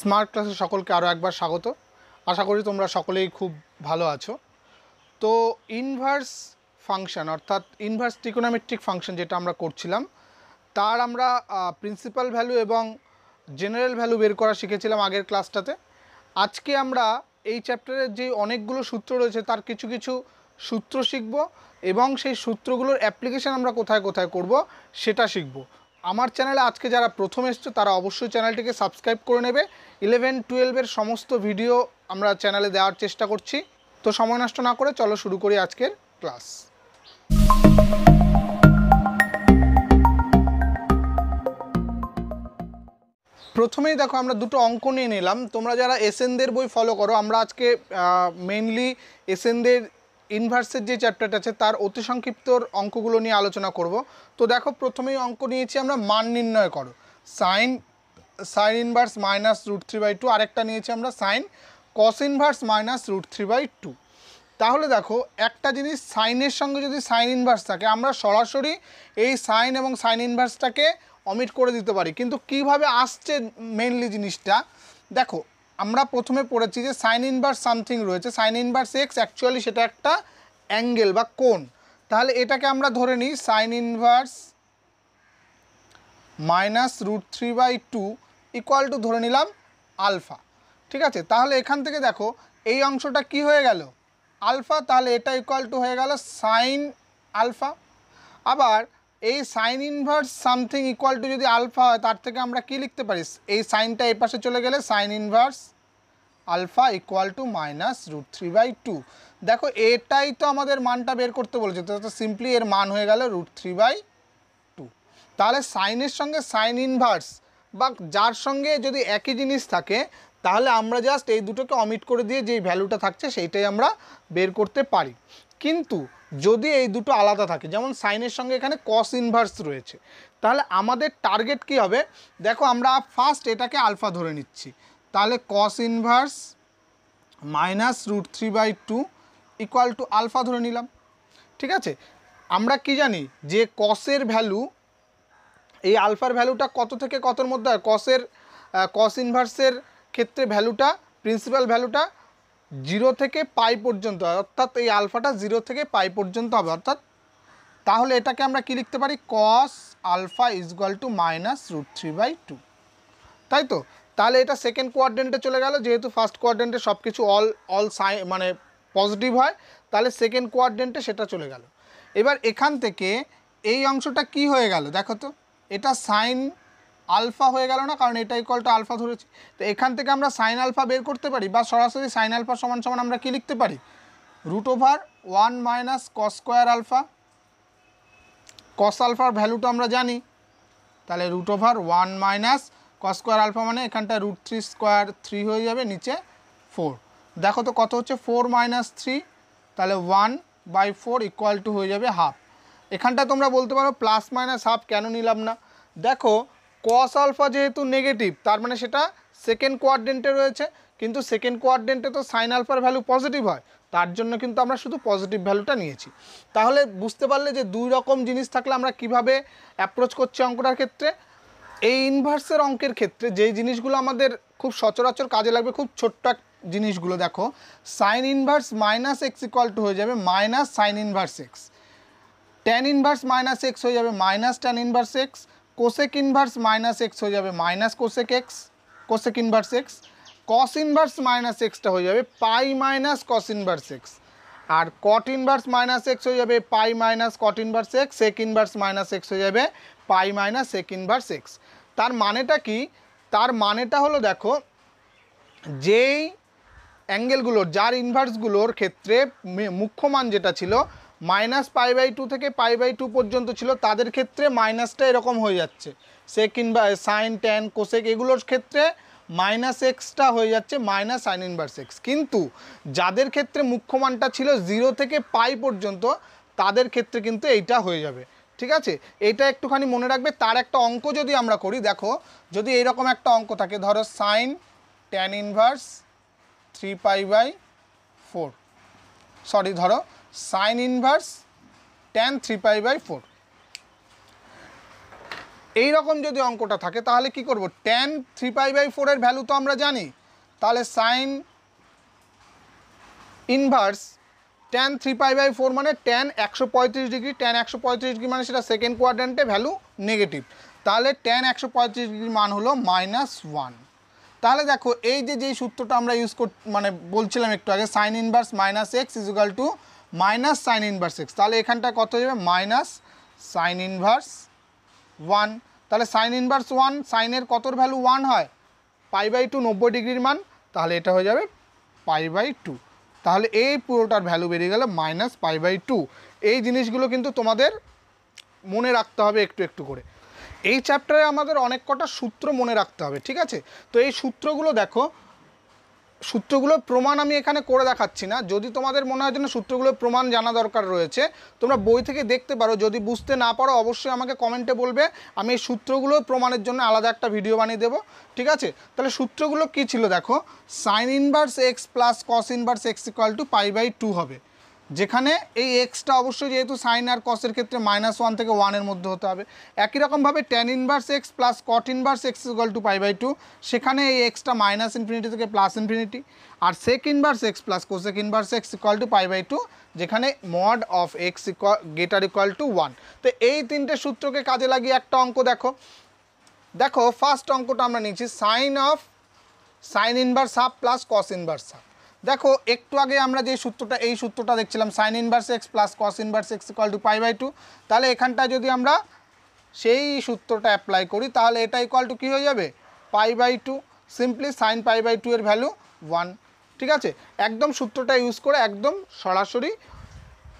Smart ক্লাসে সকলকে আরও একবার স্বাগত আশা করি তোমরা সকলেই খুব ভালো আছো তো ইনভার্স ফাংশন অর্থাৎ ইনভার্স ট্রিকোনোমেট্রিক ফাংশন যেটা আমরা করছিলাম তার আমরা প্রিন্সিপাল ভ্যালু এবং জেনারেল ভ্যালু বের করা শিখেছিলাম আগের ক্লাসটাতে আজকে আমরা এই চ্যাপ্টারের যে অনেকগুলো সূত্র রয়েছে তার কিছু কিছু সূত্র শিখব এবং সেই সূত্রগুলোর অ্যাপ্লিকেশান আমরা কোথায় কোথায় করব সেটা শিখব আমার চ্যানেলে আজকে যারা প্রথম এসছে তারা অবশ্যই চ্যানেলটিকে সাবস্ক্রাইব করে নেবে ইলেভেন টুয়েলভের সমস্ত ভিডিও আমরা চ্যানেলে দেওয়ার চেষ্টা করছি তো সময় নষ্ট না করে চলো শুরু করি আজকের ক্লাস প্রথমেই দেখো আমরা দুটো অঙ্ক নিয়ে নিলাম তোমরা যারা এসএনদের বই ফলো করো আমরা আজকে মেনলি এসএনদের ইনভার্সের যে চ্যাপ্টারটা আছে তার অতি সংক্ষিপ্ত অঙ্কগুলো নিয়ে আলোচনা করব তো দেখো প্রথমেই অঙ্ক নিয়েছি আমরা মান নির্ণয় করো sine sine inverse minus root three by two আরেকটা নিয়েছি আমরা sine cos inverse minus root three by two তাহলে দেখো একটা জিনিস সাইনের সঙ্গে যদি সাইন ইনভার্স থাকে আমরা সরাসরি এই সাইন এবং সাইন ইনভার্সটাকে অমিট করে দিতে পারি কিন্তু কিভাবে আসছে মেনলি জিনিসটা দেখো আমরা প্রথমে পড়েছি যে সাইন ইনভার্স সামথিং রয়েছে সাইন ইনভার্স এক্স অ্যাকচুয়ালি সেটা একটা অ্যাঙ্গেল বা কোন তাহলে এটাকে আমরা ধরে নিই sine inverse minus root three by two equal to ধরে নিলাম আলফা ঠিক আছে তাহলে এখান থেকে দেখো এই অংশটা কি হয়ে গেল আলফা তাহলে এটা ইকুয়াল টু হয়ে গেল সাইন আলফা আবার এই sine inverse something equal to যদি আলফা হয় তার থেকে আমরা কি লিখতে পারি এই সাইনটা এই পাশে চলে গেলে sine inverse alpha equal to minus root three by two দেখো এটাই তো আমাদের মানটা বের করতে বলেছে তো সিম্পলি এর মান হয়ে গেল রুট থ্রি বাই টু তাহলে সাইনের সঙ্গে সাইন ইনভার্স বা যার সঙ্গে যদি একই জিনিস থাকে তাহলে আমরা জাস্ট এই দুটোকে অমিট করে দিয়ে যেই ভ্যালুটা থাকছে সেইটাই আমরা বের করতে পারি কিন্তু যদি এই দুটো আলাদা থাকে যেমন সাইনের সঙ্গে এখানে কস ইনভার্স রয়েছে তাহলে আমাদের টার্গেট কি হবে দেখো আমরা ফার্স্ট এটাকে আলফা ধরে নিচ্ছি তাহলে cos inverse minus root three by two equal to alpha ধরে নিলাম ঠিক আছে আমরা কি জানি যে কসের ভ্যালু এই আলফার ভ্যালুটা কত থেকে কতর মধ্যে হয় কসের কস ইনভার্সের ক্ষেত্রে ভ্যালুটা প্রিন্সিপাল ভ্যালুটা জিরো থেকে পাই পর্যন্ত অর্থাৎ এই আলফাটা জিরো থেকে পাই পর্যন্ত হবে অর্থাৎ তাহলে এটাকে আমরা কি লিখতে পারি cos alpha is equal to minus root three by two তাই তো তাহলে এটা সেকেন্ড কোয়ার্ডেন্টে চলে গেল যেহেতু ফার্স্ট কোয়ার্ডেন্টে সব কিছু অল অল সাই মানে পজিটিভ হয় তাহলে সেকেন্ড কোয়ার্ডেন্টে সেটা চলে গেল এবার এখান থেকে এই অংশটা কি হয়ে গেল দেখো তো এটা সাইন আলফা হয়ে গেল না কারণ এটা ইকলটা আলফা ধরেছি তো এখান থেকে আমরা সাইন আলফা বের করতে পারি বা সরাসরি সাইন আলফা সমান সমান আমরা কি লিখতে পারি root over one minus cos square alpha cos আলফার ভ্যালুটা আমরা জানি তাহলে root over one minus cos square square alpha মানে এখানটা রুট থ্রি স্কোয়ার থ্রি হয়ে যাবে নিচে ফোর দেখো তো কত হচ্ছে ফোর মাইনাস থ্রি তাহলে one by four equal to হয়ে যাবে হাফ এখানটা তোমরা বলতে পারো প্লাস মাইনাস হাফ কেন নিলাম না দেখো কস আলফা যেহেতু নেগেটিভ তার মানে সেটা সেকেন্ড কোয়ার্ডেন্টে রয়েছে কিন্তু সেকেন্ড কোয়ার্ডেন্টে তো সাইন আলফার ভ্যালু পজিটিভ হয় তার জন্য কিন্তু আমরা শুধু পজিটিভ ভ্যালুটা নিয়েছি তাহলে বুঝতে পারলে যে দুই রকম জিনিস থাকলে আমরা কিভাবে অ্যাপ্রোচ করছি অঙ্কটার ক্ষেত্রে এই ইনভার্সের অঙ্কের ক্ষেত্রে যেই জিনিসগুলো আমাদের খুব সচরাচর কাজে লাগবে খুব ছোট্ট জিনিসগুলো দেখো sine inverse minus X equal to হয়ে যাবে minus sine inverse X tan inverse minus X হয়ে যাবে minus tan inverse X cosec inverse minus X হয়ে যাবে minus cosec X cosec inverse X cos inverse minus এক্সটা হয়ে যাবে pi minus cos inverse x আর কট ইনভার্স মাইনাস এক্স হয়ে যাবে pi minus cot inverse X sec inverse minus X হয়ে যাবে পাই মাইনাস সেক ইনভার্স এক্স তার মানেটা কি তার মানেটা হলো দেখো যেই অ্যাঙ্গেলগুলোর যার ইনভার্সগুলোর ক্ষেত্রে মুখ্য মান যেটা ছিল মাইনাস পাই বাই টু থেকে পাই বাই টু পর্যন্ত ছিল তাদের ক্ষেত্রে মাইনাসটা এরকম হয়ে যাচ্ছে সে কিংবা সাইন ট্যান কোসেক এগুলোর ক্ষেত্রে মাইনাস এক্সটা হয়ে যাচ্ছে মাইনাস সাইন ইনভার্স এক্স কিন্তু যাদের ক্ষেত্রে মুখ্যমানটা ছিল জিরো থেকে পাই পর্যন্ত তাদের ক্ষেত্রে কিন্তু এইটা হয়ে যাবে ঠিক আছে এটা একটুখানি মনে রাখবে তার একটা অঙ্ক যদি আমরা করি দেখো যদি এইরকম একটা অঙ্ক থাকে ধরো sine tan inverse three pi by four sorry ধরো sine inverse tan three pi by four এইরকম যদি অঙ্কটা থাকে তাহলে কি করব ট্যান থ্রি পাই বাই ফোরের ভ্যালু তো আমরা জানি তাহলে sine inverse tan three pi by four মানে ট্যান একশো পঁয়ত্রিশ ডিগ্রি ট্যান একশো পঁয়ত্রিশ ডিগ্রি মানে সেটা সেকেন্ড কোয়াড্রেন্টে ভ্যালু নেগেটিভ তাহলে ট্যান একশো পঁয়ত্রিশ ডিগ্রির মান হলো মাইনাস ওয়ান তাহলে দেখো এই যে যেই সূত্রটা আমরা ইউজ কর মানে বলছিলাম একটু আগে sine inverse minus X equal to minus sine inverse X তাহলে এখানটা কত হয়ে যাবে মাইনাস সাইন ইনভার্স ওয়ান তাহলে সাইন ইনভার্স ওয়ান সাইনের কতর ভ্যালু ওয়ান হয় পাই বাই টু নব্বই ডিগ্রির মান তাহলে এটা হয়ে যাবে পাই বাই টু তাহলে এই পুরোটার ভ্যালু বেরিয়ে গেল মাইনাস পাই বাই টু এই জিনিসগুলো কিন্তু তোমাদের মনে রাখতে হবে একটু একটু করে এই চ্যাপ্টারে আমাদের অনেক কটা সূত্র মনে রাখতে হবে ঠিক আছে তো এই সূত্রগুলো দেখো সূত্রগুলোর প্রমাণ আমি এখানে করে দেখাচ্ছি না যদি তোমাদের মনে হয় যেন সূত্রগুলোর প্রমাণ জানা দরকার রয়েছে তোমরা বই থেকে দেখতে পারো যদি বুঝতে না পারো অবশ্যই আমাকে কমেন্টে বলবে আমি এই সূত্রগুলোর প্রমাণের জন্য আলাদা একটা ভিডিও বানিয়ে দেবো ঠিক আছে তাহলে সূত্রগুলো কি ছিল দেখো sine inverse x plus cos inverse x equal to pi by two হবে যেখানে এই এক্সটা অবশ্যই যেহেতু সাইন আর কসের ক্ষেত্রে মাইনাস ওয়ান থেকে ওয়ানের মধ্যে হতে হবে একই রকমভাবে tan inverse x plus cot inverse x equal to pi by two সেখানে এই এক্সটা মাইনাস ইনফিনিটি থেকে প্লাস ইনফিনিটি আর sec inverse x plus cosec inverse X equal to pi by two যেখানে mod of X greater equal to one তো এই তিনটে সূত্রকে কাজে লাগিয়ে একটা অঙ্ক দেখো দেখো ফার্স্ট অঙ্কটা আমরা নিচ্ছি sine of sine inverse half plus cos inverse half দেখো একটু আগে আমরা যে সূত্রটা এই সূত্রটা দেখছিলাম sine inverse x plus cos inverse X equal to pi by two তাহলে এখানটায় যদি আমরা সেই সূত্রটা অ্যাপ্লাই করি তাহলে এটা ইকাল টু কী হয়ে যাবে pi by two simply sine pi by two এর ভ্যালু ওয়ান ঠিক আছে একদম সূত্রটা ইউজ করে একদম সরাসরি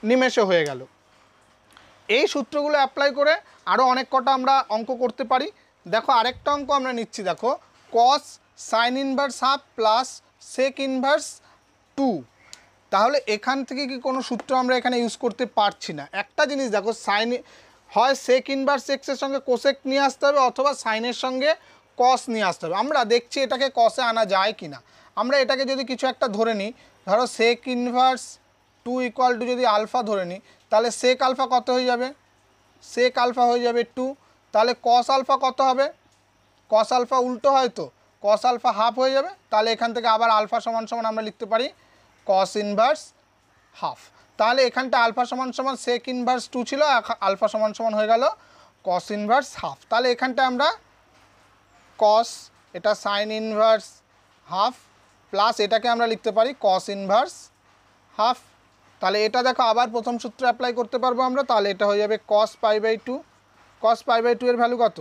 নিমেষে হয়ে গেল এই সূত্রগুলো অ্যাপ্লাই করে আরও অনেক কটা আমরা অঙ্ক করতে পারি দেখো আরেকটা অঙ্ক আমরা নিচ্ছি দেখো cos sine inverse half plus sec inverse two তাহলে এখান থেকে কি কোনো সূত্র আমরা এখানে ইউজ করতে পারছি না একটা জিনিস দেখো সাইন হয় সেক ইনভার্স এক্সের সঙ্গে কোসেক নিয়ে আসতে হবে অথবা সাইনের সঙ্গে কস নিয়ে আসতে হবে আমরা দেখছি এটাকে কসে আনা যায় কি না আমরা এটাকে যদি কিছু একটা ধরে নিই ধরো sec inverse two equal to যদি আলফা ধরে নিই তাহলে সেক আলফা কত হয়ে যাবে সেক আলফা হয়ে যাবে টু তাহলে কস আলফা কত হবে কস আলফা উল্টো হয়তো কস আলফা হাফ হয়ে যাবে তাহলে এখান থেকে আবার আলফা সমান সমান আমরা লিখতে পারি কস ইনভার্স হাফ তাহলে এখানটা আলফা সমান সমান সেক ইনভার্স টু ছিল আলফা সমান সমান হয়ে গেল কস ইনভার্স হাফ তাহলে এখানটা আমরা কস এটা সাইন ইনভার্স হাফ প্লাস এটাকে আমরা লিখতে পারি কস ইনভার্স হাফ তাহলে এটা দেখো আবার প্রথম সূত্রে অ্যাপ্লাই করতে পারবো আমরা তাহলে এটা হয়ে যাবে cos pi by two cos pi by two এর ভ্যালু কত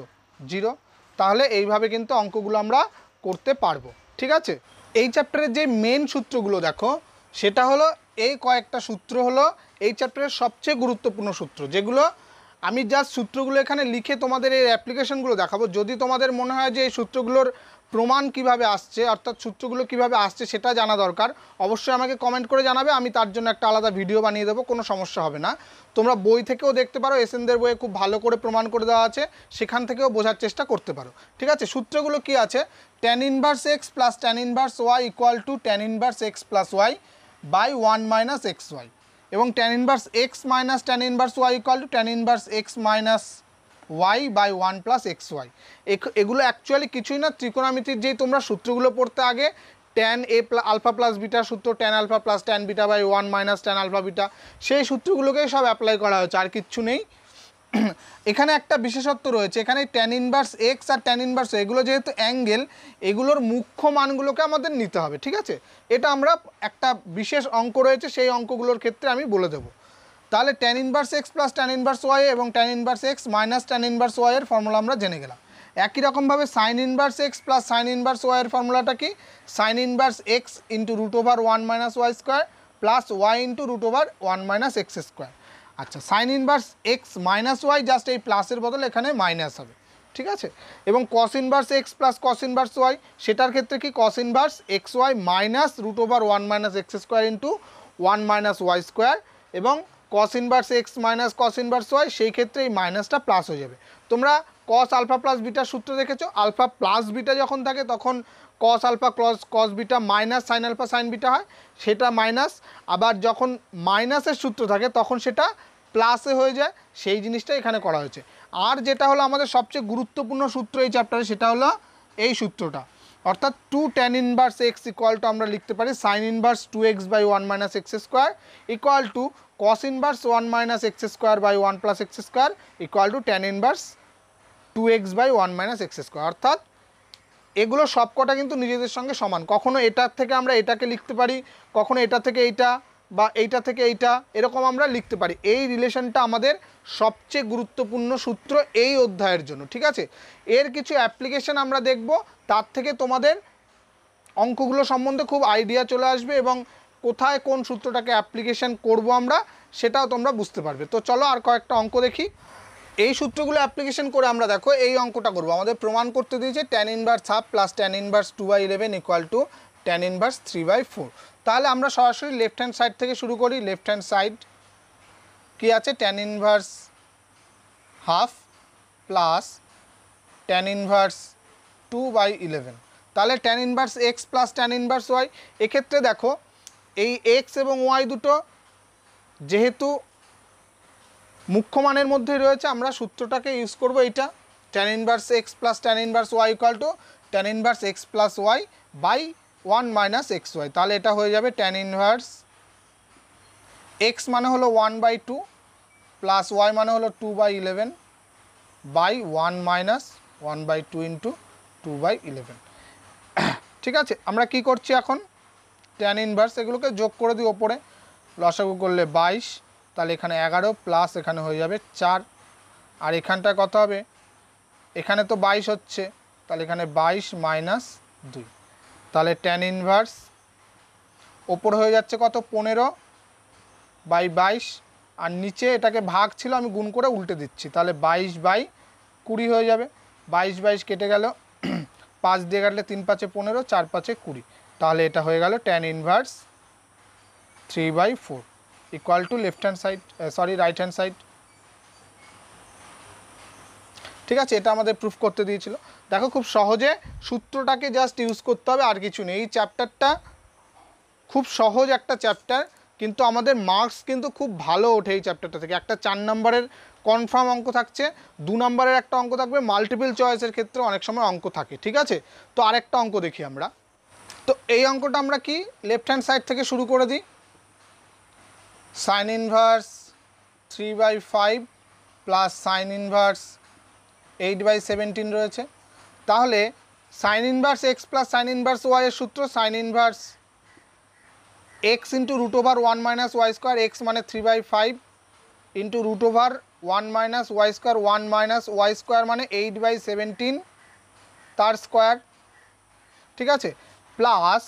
জিরো তাহলে এইভাবে কিন্তু অঙ্কগুলো আমরা করতে পারবো ঠিক আছে এই চ্যাপ্টারের যে মেন সূত্রগুলো দেখো সেটা হলো এই কয়েকটা সূত্র হলো এই চ্যাপ্টারের সবচেয়ে গুরুত্বপূর্ণ সূত্র যেগুলো আমি জাস্ট সূত্রগুলো এখানে লিখে তোমাদের এই অ্যাপ্লিকেশনগুলো দেখাবো যদি তোমাদের মনে হয় যে এই সূত্রগুলোর প্রমাণ কিভাবে আসছে অর্থাৎ সূত্রগুলো কিভাবে আসছে সেটা জানা দরকার অবশ্যই আমাকে কমেন্ট করে জানাবে আমি তার জন্য একটা আলাদা ভিডিও বানিয়ে দেবো কোনো সমস্যা হবে না তোমরা বই থেকেও দেখতে পারো এসএনদের বইয়ে খুব ভালো করে প্রমাণ করে দেওয়া আছে সেখান থেকেও বোঝার চেষ্টা করতে পারো ঠিক আছে সূত্রগুলো কি আছে tan inverse x plus tan inverse y equal to tan inverse x plus y by one minus x y এবং tan inverse x minus tan inverse y equal to tan inverse x minus y by one plus x y এগুলো actually কিছুই না ত্রিকোণামিতির যেই তোমরা সূত্রগুলো পড়তে আগে ট্যান এ আলফা প্লাস বিটা সূত্র tan alpha plus tan beta by one minus tan alpha beta সেই সূত্রগুলোকেই সব অ্যাপ্লাই করা হয়েছে আর কিচ্ছু নেই এখানে একটা বিশেষত্ব রয়েছে এখানে ট্যান ইনভার্স এক্স আর ট্যান ইনভার্স এগুলো যেহেতু অ্যাঙ্গেল এগুলোর মুখ্য মানগুলোকে আমাদের নিতে হবে ঠিক আছে এটা আমরা একটা বিশেষ অঙ্ক রয়েছে সেই অঙ্কগুলোর ক্ষেত্রে আমি বলে দেবো তাহলে tan inverse x plus tan inverse y এবং tan inverse x minus tan inverse ওয়াইয়ের ফর্মুলা আমরা জেনে গেলাম একই রকমভাবে sine inverse x plus sine inverse ওয়াইয়ের ফর্মুলাটা কি sine inverse x into root over one minus y square plus y into root over one minus x square আচ্ছা sine inverse x minus y just এই প্লাসের বদলে এখানে minus হবে ঠিক আছে এবং cos inverse x plus cos inverse y সেটার ক্ষেত্রে কি cos inverse x y minus root over one minus x square into one minus y square এবং cos inverse x minus cos inverse y সেই ক্ষেত্রে এই মাইনাসটা প্লাস হয়ে যাবে তোমরা কস আলফা প্লাস বিটার সূত্র দেখেছো আলফা প্লাস বিটা যখন থাকে তখন কস আলফা ক্লস cos beta minus sine alpha sine beta হয় সেটা মাইনাস আবার যখন মাইনাসের সূত্র থাকে তখন সেটা প্লাসে হয়ে যায় সেই জিনিসটা এখানে করা হয়েছে আর যেটা হলো আমাদের সবচেয়ে গুরুত্বপূর্ণ সূত্র এই চ্যাপ্টারে সেটা হলো এই সূত্রটা অর্থাৎ two tan inverse x equal to আমরা লিখতে পারি sine inverse two x by one minus x square equal to cos inverse one minus x square by one plus x square equal to tan inverse two x by one minus x square অর্থাৎ এগুলো সব কটা কিন্তু নিজেদের সঙ্গে সমান কখনো এটার থেকে আমরা এটাকে লিখতে পারি কখনো এটা থেকে এইটা বা এইটা থেকে এইটা এরকম আমরা লিখতে পারি এই রিলেশনটা আমাদের সবচেয়ে গুরুত্বপূর্ণ সূত্র এই অধ্যায়ের জন্য ঠিক আছে এর কিছু অ্যাপ্লিকেশন আমরা দেখব তার থেকে তোমাদের অঙ্কগুলো সম্বন্ধে খুব আইডিয়া চলে আসবে এবং কোথায় কোন সূত্রটাকে অ্যাপ্লিকেশন করব আমরা সেটাও তোমরা বুঝতে পারবে তো চলো আর কয়েকটা অঙ্ক দেখি এই সূত্রগুলো অ্যাপ্লিকেশন করে আমরা দেখো এই অঙ্কটা করবো আমাদের প্রমাণ করতে দিয়েছে tan inverse half plus tan inverse two by eleven equal to tan inverse three by four তাহলে আমরা সরাসরি লেফট হ্যান্ড সাইড থেকে শুরু করি লেফট হ্যান্ড সাইড কি আছে tan inverse half plus tan inverse two by eleven তাহলে tan inverse x plus tan inverse y এক্ষেত্রে দেখো এই এক্স এবং ওয়াই দুটো যেহেতু মুখ্যমানের মধ্যে রয়েছে আমরা সূত্রটাকে ইউজ করব এটা tan inverse x plus tan inverse y equal to tan inverse x plus y by one minus x y তাহলে এটা হয়ে যাবে ট্যান ইনভার্স এক্স মানে হলো one by two plus y মানে হলো two by eleven by one minus one by two into two by eleven ঠিক আছে আমরা কি করছি এখন ট্যান ইনভার্স এগুলোকে যোগ করে দিই ওপরে লসাগু করলে বাইশ তাহলে এখানে এগারো প্লাস এখানে হয়ে যাবে চার আর এখানটা কত হবে এখানে তো বাইশ হচ্ছে তাহলে এখানে বাইশ মাইনাস দুই তাহলে ট্যান ইনভার্স ওপর হয়ে যাচ্ছে কত পনেরো বাই বাইশ আর নিচে এটাকে ভাগ ছিল আমি গুণ করে উল্টে দিচ্ছি তাহলে বাইশ বাই কুড়ি হয়ে যাবে বাইশ বাইশ কেটে গেল পাঁচ দিয়ে কাটলে তিন পাঁচে পনেরো চার পাঁচে কুড়ি তাহলে এটা হয়ে গেল tan inverse three by four equal to left hand side uh, sorry right hand side ঠিক আছে এটা আমাদের প্রুফ করতে দিয়েছিল দেখো খুব সহজে সূত্রটাকে জাস্ট ইউজ করতে হবে আর কিছু নেই এই চ্যাপ্টারটা খুব সহজ একটা চ্যাপ্টার কিন্তু আমাদের মার্কস কিন্তু খুব ভালো ওঠে এই চ্যাপ্টারটা থেকে একটা চার নম্বরের কনফার্ম অঙ্ক থাকছে দু নম্বরের একটা অঙ্ক থাকবে মাল্টিপল চয়েসের ক্ষেত্রে অনেক সময় অঙ্ক থাকে ঠিক আছে তো আরেকটা অঙ্ক দেখি আমরা তো এই অঙ্কটা আমরা কি লেফট হ্যান্ড সাইড থেকে শুরু করে দিই sine inverse three by five plus sine inverse eight by seventeen রয়েছে তাহলে sine inverse x plus sine inverse ওয়াইয়ের সূত্র sine inverse x into root over one minus y square x মানে three by five into root over one minus y square one minus y square মানে eight by seventeen তার square ঠিক আছে plus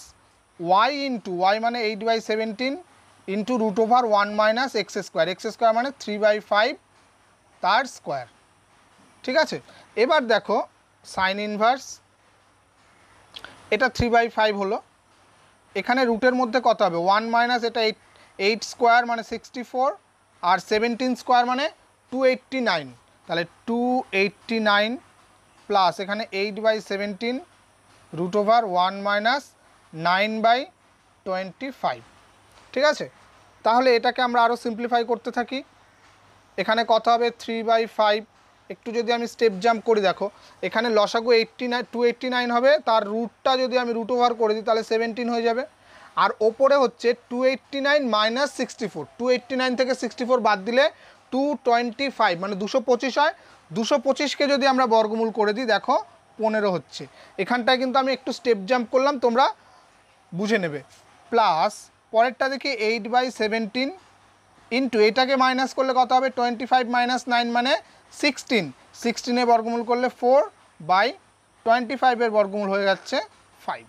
y into y মানে eight by seventeen into root over one minus x square x square মানে three by five তার square ঠিক আছে এবার দেখো সাইন ইনভার্স এটা থ্রি বাই ফাইভ হলো এখানে রুটের মধ্যে কত হবে ওয়ান মাইনাস এটা এইট এইট স্কোয়ার মানে সিক্সটি ফোর আর সেভেন্টিন স্কোয়ার মানে টু এইট্টি নাইন তাহলে টু এইট্টি নাইন প্লাস এখানে eight by seventeen root over one minus nine by twenty five ঠিক আছে তাহলে এটাকে আমরা আরও সিম্পলিফাই করতে থাকি এখানে কত হবে থ্রি বাই ফাইভ একটু যদি আমি স্টেপ জাম্প করি দেখো এখানে লসাগু eighty nine two eighty nine হবে তার রুটটা যদি আমি রুট ওভার করে দিই তাহলে সেভেন্টিন হয়ে যাবে আর ওপরে হচ্ছে two eighty nine minus sixty four two eighty nine থেকে সিক্সটি ফোর বাদ দিলে টু টোয়েন্টি ফাইভ মানে দুশো পঁচিশ হয় দুশো পঁচিশকে যদি আমরা বর্গমূল করে দিই দেখো পনেরো হচ্ছে এখানটায় কিন্তু আমি একটু স্টেপ জাম্প করলাম তোমরা বুঝে নেবে প্লাস পরেরটা দেখি এইট বাই সেভেন্টিন ইন্টু এটাকে মাইনাস করলে কত হবে টোয়েন্টি ফাইভ মাইনাস নাইন মানে সিক্সটিন সিক্সটিনে বর্গমূল করলে ফোর বাই টোয়েন্টি ফাইভের বর্গমূল হয়ে যাচ্ছে ফাইভ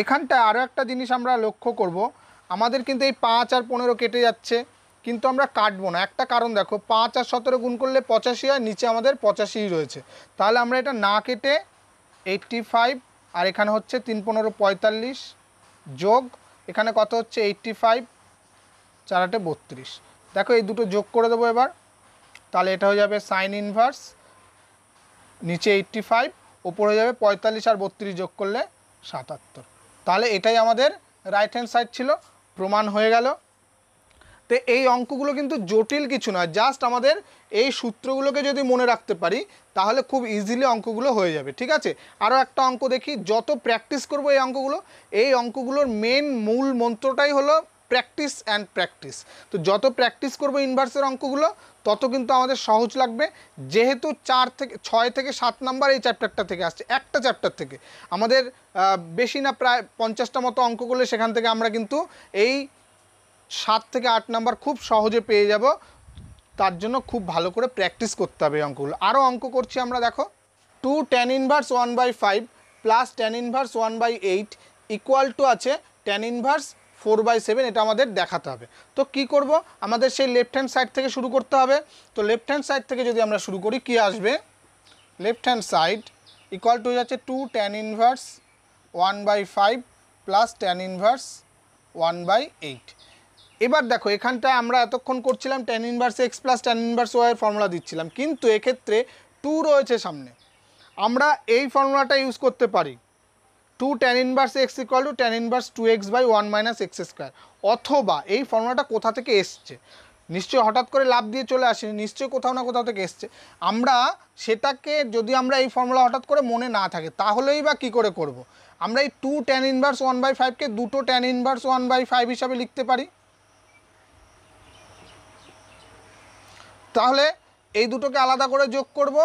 এখানটায় আরও একটা জিনিস আমরা লক্ষ্য করব আমাদের কিন্তু এই পাঁচ আর পনেরো কেটে যাচ্ছে কিন্তু আমরা কাটবো না একটা কারণ দেখো পাঁচ আর সতেরো গুণ করলে পঁচাশি হয় নিচে আমাদের পঁচাশিই রয়েছে তাহলে আমরা এটা না কেটে এইটটি ফাইভ আর এখানে হচ্ছে তিন পনেরো পঁয়তাল্লিশ যোগ এখানে কত হচ্ছে এইটটি ফাইভ চার আটে বত্রিশ দেখো এই দুটো যোগ করে দেবো এবার তাহলে এটা হয়ে যাবে সাইন ইনভার্স নিচে এইটটি ফাইভ ওপর হয়ে যাবে পঁয়তাল্লিশ আর বত্রিশ যোগ করলে সাতাত্তর তাহলে এটাই আমাদের রাইট হ্যান্ড সাইড ছিল প্রমাণ হয়ে গেল তো এই অঙ্কগুলো কিন্তু জটিল কিছু নয় জাস্ট আমাদের এই সূত্রগুলোকে যদি মনে রাখতে পারি তাহলে খুব ইজিলি অঙ্কগুলো হয়ে যাবে ঠিক আছে আরও একটা অঙ্ক দেখি যত প্র্যাকটিস করব এই অঙ্কগুলো এই অঙ্কগুলোর মেন মূল মন্ত্রটাই হলো প্র্যাকটিস অ্যান্ড প্র্যাকটিস তো যত প্র্যাকটিস করব ইনভার্সের অঙ্কগুলো তত কিন্তু আমাদের সহজ লাগবে যেহেতু চার থেকে ছয় থেকে সাত নাম্বার এই চ্যাপ্টারটা থেকে আসছে একটা চ্যাপ্টার থেকে আমাদের বেশি না প্রায় পঞ্চাশটা মতো অঙ্ক করলে সেখান থেকে আমরা কিন্তু এই সাত থেকে আট নাম্বার খুব সহজে পেয়ে যাব তার জন্য খুব ভালো করে প্র্যাকটিস করতে হবে অঙ্কগুলো আরও অঙ্ক করছি আমরা দেখো two tan inverse one by five plus tan inverse one by eight equal to আছে tan inverse four by seven এটা আমাদের দেখাতে হবে তো কি করব আমাদের সেই লেফট হ্যান্ড সাইড থেকে শুরু করতে হবে তো লেফট হ্যান্ড সাইড থেকে যদি আমরা শুরু করি কি আসবে left hand side equal to যাচ্ছে two tan inverse one by five plus tan inverse one by eight এবার দেখো এখানটা আমরা এতক্ষণ করছিলাম tan inverse x plus tan inverse ওয়াইয়ের ফর্মুলা দিচ্ছিলাম কিন্তু এক্ষেত্রে টু রয়েছে সামনে আমরা এই ফর্মুলাটা ইউজ করতে পারি two tan inverse x equal to tan inverse two x by one minus x square অথবা এই ফর্মুলাটা কোথা থেকে এসছে নিশ্চয় হঠাৎ করে লাভ দিয়ে চলে আসেনি নিশ্চয় কোথাও না কোথাও থেকে এসছে আমরা সেটাকে যদি আমরা এই ফর্মুলা হঠাৎ করে মনে না থাকে তাহলেই বা কি করে করব। আমরা এই two tan inverse one by ফাইভকে দুটো tan inverse one by five হিসাবে লিখতে পারি তাহলে এই দুটোকে আলাদা করে যোগ করব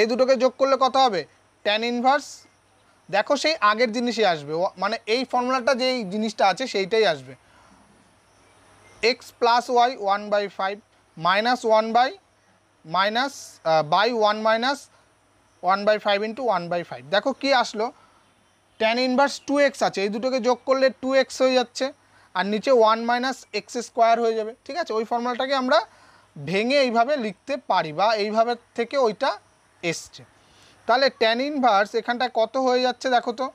এই দুটোকে যোগ করলে কত হবে ট্যান ইনভার্স দেখো সেই আগের জিনিসই আসবে মানে এই ফর্মুলাটা যেই জিনিসটা আছে সেইটাই আসবে x plus y one by five minus one by minus by one minus one by five into one by five দেখো কী আসলো ট্যান ইনভার্স টু এক্স আছে এই দুটোকে যোগ করলে টু এক্স হয়ে যাচ্ছে আর নিচে ওয়ান মাইনাস এক্স স্কোয়ার হয়ে যাবে ঠিক আছে ওই ফর্মুলাটাকে আমরা ভেঙে এইভাবে লিখতে পারি বা এইভাবে থেকে ওইটা এসছে তাহলে ট্যান ইনভার্স এখানটা কত হয়ে যাচ্ছে দেখো তো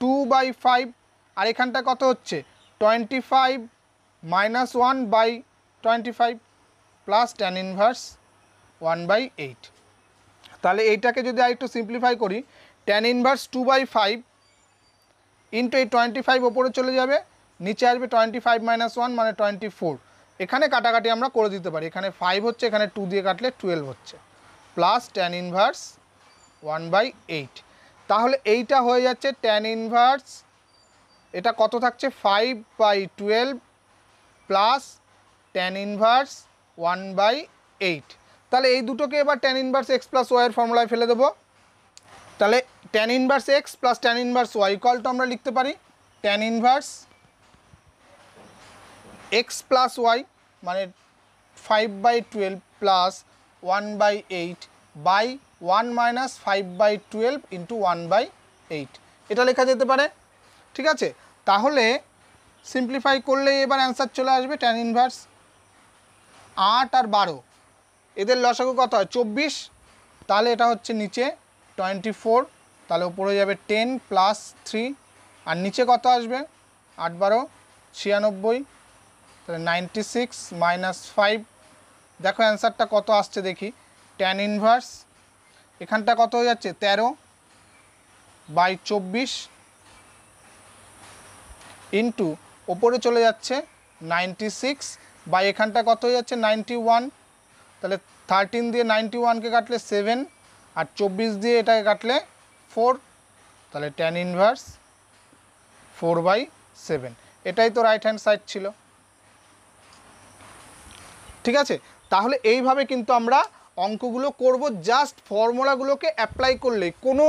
টু বাই ফাইভ আর এখানটা কত হচ্ছে twenty five minus one by twenty five plus tan inverse one by eight তাহলে এইটাকে যদি আর একটু সিম্পলিফাই করি tan inverse two by five into এই টোয়েন্টি ফাইভ ওপরে চলে যাবে নিচে আসবে টোয়েন্টি ফাইভ মাইনাস ওয়ান মানে টোয়েন্টি ফোর এখানে কাটাকাটি আমরা করে দিতে পারি এখানে ফাইভ হচ্ছে এখানে টু দিয়ে কাটলে টুয়েলভ হচ্ছে plus tan inverse one by eight তাহলে এইটা হয়ে যাচ্ছে ট্যান ইনভার্স এটা কত থাকছে five by twelve plus tan inverse one by eight তাহলে এই দুটোকে এবার ট্যান ইনভার্স এক্স প্লাস ওয়াইয়ের ফর্মুলায় ফেলে দেবো তাহলে tan inverse x plus tan inverse y কল তো আমরা লিখতে পারি tan inverse x plus y মানে five by twelve plus one by eight by one minus five by twelve into one by eight এটা লেখা যেতে পারে ঠিক আছে তাহলে সিম্পলিফাই করলেই এবার অ্যান্সার চলে আসবে ট্যান ইনভার্স আট আর বারো এদের লসাগু কত হয় চব্বিশ তাহলে এটা হচ্ছে নিচে টোয়েন্টি ফোর তাহলে উপরে যাবে টেন প্লাস থ্রি আর নিচে কত আসবে আট বারো ছিয়ানব্বই তাহলে নাইনটি সিক্স মাইনাস ফাইভ দেখো অ্যান্সারটা কত আসছে দেখি ট্যান ইনভার্স এখানটা কত হয়ে যাচ্ছে তেরো বাই চব্বিশ ইন্টু ওপরে চলে যাচ্ছে নাইনটি সিক্স বাই এখানটা কত হয়ে যাচ্ছে নাইনটি ওয়ান তাহলে থার্টিন দিয়ে নাইনটি ওয়ানকে কাটলে সেভেন আর চব্বিশ দিয়ে এটাকে কাটলে ফোর তাহলে tan inverse four by seven এটাই তো রাইট হ্যান্ড সাইড ছিল ঠিক আছে তাহলে এইভাবে কিন্তু আমরা অঙ্কগুলো করব জাস্ট ফর্মুলাগুলোকে অ্যাপ্লাই করলে কোনো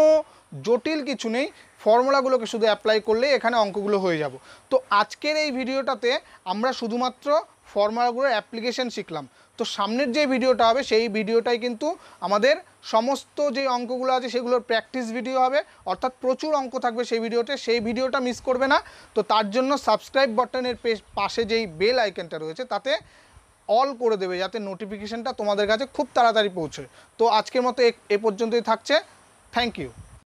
জটিল কিছু নেই ফর্মুলাগুলোকে শুধু অ্যাপ্লাই করলে এখানে অঙ্কগুলো হয়ে যাব তো আজকের এই ভিডিওটাতে আমরা শুধুমাত্র ফর্মুলাগুলোর অ্যাপ্লিকেশন শিখলাম তো সামনের যে ভিডিওটা হবে সেই ভিডিওটাই কিন্তু আমাদের সমস্ত যে অঙ্কগুলো আছে সেগুলোর প্র্যাকটিস ভিডিও হবে অর্থাৎ প্রচুর অঙ্ক থাকবে সেই ভিডিওতে সেই ভিডিওটা মিস করবে না তো তার জন্য সাবস্ক্রাইব বাটনের পাশে যেই বেল আইকনটা রয়েছে তাতে অল করে দেবে যাতে নোটিফিকেশানটা তোমাদের কাছে খুব তাড়াতাড়ি পৌঁছে তো আজকের মতো এ পর্যন্তই থাকছে থ্যাংক ইউ